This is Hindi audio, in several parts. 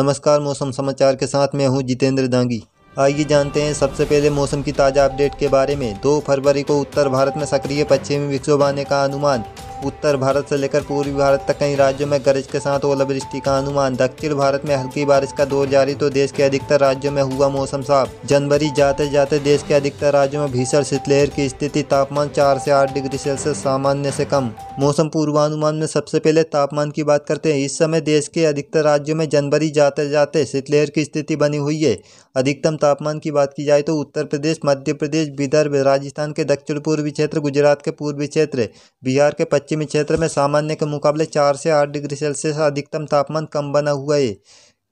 नमस्कार मौसम समाचार के साथ मैं हूं जितेंद्र दांगी आइए जानते हैं सबसे पहले मौसम की ताज़ा अपडेट के बारे में दो फरवरी को उत्तर भारत में सक्रिय पश्चिमी विक्षोभ आने का अनुमान उत्तर भारत से लेकर पूर्वी भारत तक कई राज्यों में गरज के साथ ओलावृष्टि का अनुमान दक्षिण भारत में हल्की बारिश का दौर जारी तो देश के अधिकतर राज्यों में हुआ मौसम साफ जनवरी जाते जाते देश के अधिकतर राज्यों में भीषण शीतलहर की स्थिति तापमान चार से आठ डिग्री सेल्सियस सामान्य से कम मौसम पूर्वानुमान में सबसे पहले तापमान की बात करते हैं इस समय देश के अधिकतर राज्यों में जनवरी जाते जाते शीतलहर की स्थिति बनी हुई है अधिकतम तापमान की बात की जाए तो उत्तर प्रदेश मध्य प्रदेश विदर्भ राजस्थान के दक्षिण पूर्वी क्षेत्र गुजरात के पूर्वी क्षेत्र बिहार के पश्चिम पश्चिमी क्षेत्र में सामान्य के मुकाबले चार से आठ डिग्री सेल्सियस अधिकतम तापमान कम बना हुआ है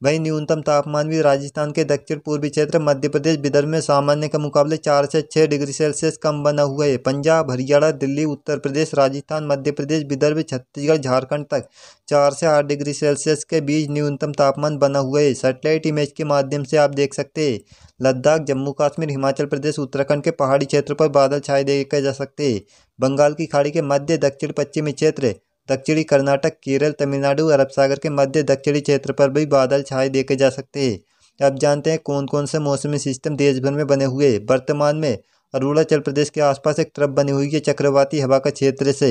वहीं न्यूनतम तापमान भी राजस्थान के दक्षिण पूर्वी क्षेत्र मध्य प्रदेश विदर्भ में सामान्य के मुकाबले चार से छः डिग्री सेल्सियस कम बना हुआ है पंजाब हरियाणा दिल्ली उत्तर प्रदेश राजस्थान मध्य प्रदेश विदर्भ छत्तीसगढ़ झारखंड तक चार से आठ डिग्री सेल्सियस के बीच न्यूनतम तापमान बना हुआ है सैटेलाइट इमेज के माध्यम से आप देख सकते हैं लद्दाख जम्मू कश्मीर हिमाचल प्रदेश उत्तराखंड के पहाड़ी क्षेत्र पर बादल छाए देखे जा सकते हैं बंगाल की खाड़ी के मध्य दक्षिण पश्चिमी क्षेत्र दक्षिणी कर्नाटक केरल तमिलनाडु अरब सागर के मध्य दक्षिणी क्षेत्र पर भी बादल छाए देखे जा सकते हैं अब जानते हैं कौन कौन से मौसमी सिस्टम देश भर में बने हुए वर्तमान में अरुणाचल प्रदेश के आसपास एक तरफ बनी हुई है चक्रवाती हवा का क्षेत्र से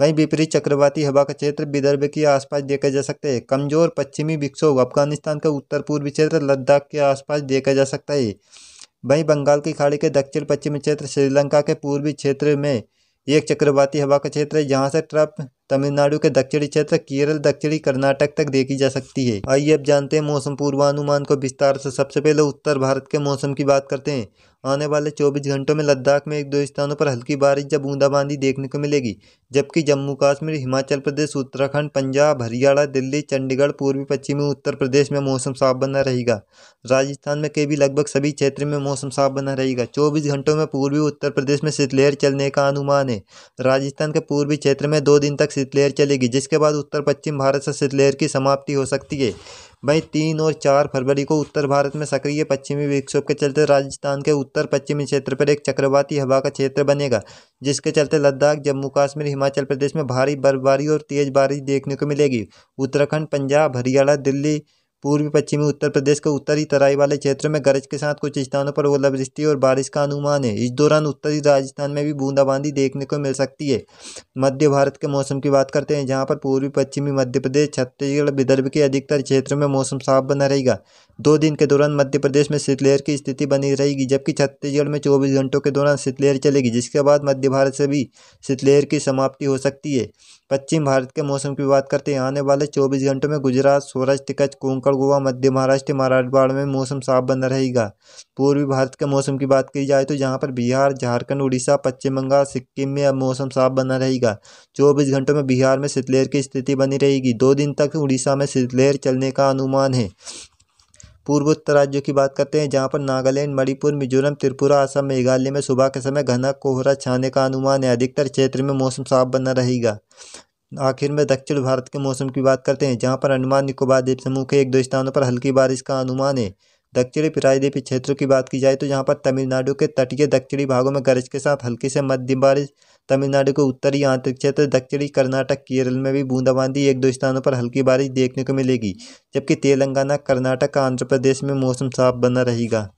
वहीं विपरीत चक्रवाती हवा का क्षेत्र विदर्भ के आसपास देखे जा सकते हैं कमजोर पश्चिमी विक्षोभ अफगानिस्तान का उत्तर पूर्वी क्षेत्र लद्दाख के आसपास देखा जा सकता है वहीं बंगाल की खाड़ी के दक्षिण पश्चिमी क्षेत्र श्रीलंका के पूर्वी क्षेत्र में एक चक्रवाती हवा का क्षेत्र है जहाँ से ट्रफ तमिलनाडु के दक्षिणी क्षेत्र केरल दक्षिणी कर्नाटक तक देखी जा सकती है आइए अब जानते हैं मौसम पूर्वानुमान को विस्तार से सबसे पहले उत्तर भारत के मौसम की बात करते हैं आने वाले 24 घंटों में लद्दाख में एक दो स्थानों पर हल्की बारिश या बूंदाबांदी देखने को मिलेगी जबकि जम्मू कश्मीर हिमाचल प्रदेश उत्तराखंड पंजाब हरियाणा दिल्ली चंडीगढ़ पूर्वी पश्चिमी उत्तर प्रदेश में मौसम साफ बना रहेगा राजस्थान में के भी लगभग सभी क्षेत्र में मौसम साफ बना रहेगा चौबीस घंटों में पूर्वी उत्तर प्रदेश में शीतलहर चलने का अनुमान है राजस्थान के पूर्वी क्षेत्र में दो दिन तक शीतलहर चलेगी जिसके बाद उत्तर पश्चिम भारत से शीतलहर की समाप्ति हो सकती है वहीं तीन और चार फरवरी को उत्तर भारत में सक्रिय पश्चिमी विक्षोभ के चलते राजस्थान के उत्तर पश्चिमी क्षेत्र पर एक चक्रवाती हवा का क्षेत्र बनेगा जिसके चलते लद्दाख जम्मू कश्मीर हिमाचल प्रदेश में भारी बर्फबारी और तेज़ बारिश देखने को मिलेगी उत्तराखंड पंजाब हरियाणा दिल्ली पूर्वी पश्चिमी उत्तर प्रदेश के उत्तरी तराई वाले क्षेत्रों में गरज के साथ कुछ स्थानों पर ओलावृष्टि और बारिश का अनुमान है इस दौरान उत्तरी राजस्थान में भी बूंदाबांदी देखने को मिल सकती है मध्य भारत के मौसम की बात करते हैं जहां पर पूर्वी पश्चिमी मध्य प्रदेश छत्तीसगढ़ विदर्भ के अधिकतर क्षेत्रों में मौसम साफ बना रहेगा दो दिन के दौरान मध्य प्रदेश में शीतलहर की स्थिति बनी रहेगी जबकि छत्तीसगढ़ में चौबीस घंटों के दौरान शीतलहर चलेगी जिसके बाद मध्य भारत से भी शीतलहर की समाप्ति हो सकती है पश्चिम भारत के मौसम की बात करते हैं आने वाले 24 घंटों में गुजरात सौराष्ट्र कच्छ कोंकण गोवा मध्य महाराष्ट्र मराठवाड़ में मौसम साफ बना रहेगा पूर्वी भारत के मौसम की बात की जाए तो यहाँ पर बिहार झारखंड उड़ीसा पश्चिम बंगाल सिक्किम में अब मौसम साफ बना रहेगा चौबीस घंटों में बिहार में शीतलहर की स्थिति बनी रहेगी दो दिन तक उड़ीसा में शीतलहर चलने का अनुमान है पूर्वोत्तर राज्यों की बात करते हैं जहाँ पर नागालैंड मणिपुर मिजोरम त्रिपुरा असम मेघालय में सुबह के समय घना कोहरा छाने का अनुमान है अधिकतर क्षेत्र में मौसम साफ बना रहेगा आखिर में दक्षिण भारत के मौसम की बात करते हैं जहाँ पर अंडमान निकोबार द्वीप समूह के एक दो स्थानों पर हल्की बारिश का अनुमान है दक्षिणी प्रायद्वीपीय क्षेत्रों की बात की जाए तो यहाँ पर तमिलनाडु के तटीय दक्षिणी भागों में गरज के साथ हल्की से मध्यम बारिश तमिलनाडु के उत्तरी आंतरिक क्षेत्र दक्षिणी कर्नाटक केरल में भी बूंदाबांदी एक दो स्थानों पर हल्की बारिश देखने को मिलेगी जबकि तेलंगाना कर्नाटक आंध्र प्रदेश में मौसम साफ बना रहेगा